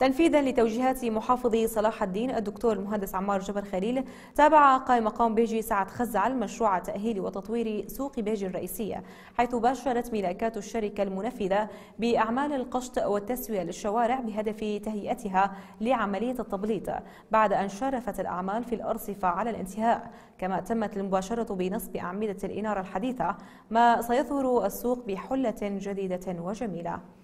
تنفيذا لتوجيهات محافظ صلاح الدين الدكتور المهندس عمار جبر خليل تابع قائم مقام بيجي سعد خزعل مشروع تأهيل وتطوير سوق بيجي الرئيسية حيث باشرت ملاكات الشركة المنفذة بأعمال القشط والتسوية للشوارع بهدف تهيئتها لعملية التبليط بعد أن شرفت الأعمال في الأرصفة على الانتهاء كما تمت المباشرة بنصب أعمدة الإنارة الحديثة ما سيظهر السوق بحلة جديدة وجميلة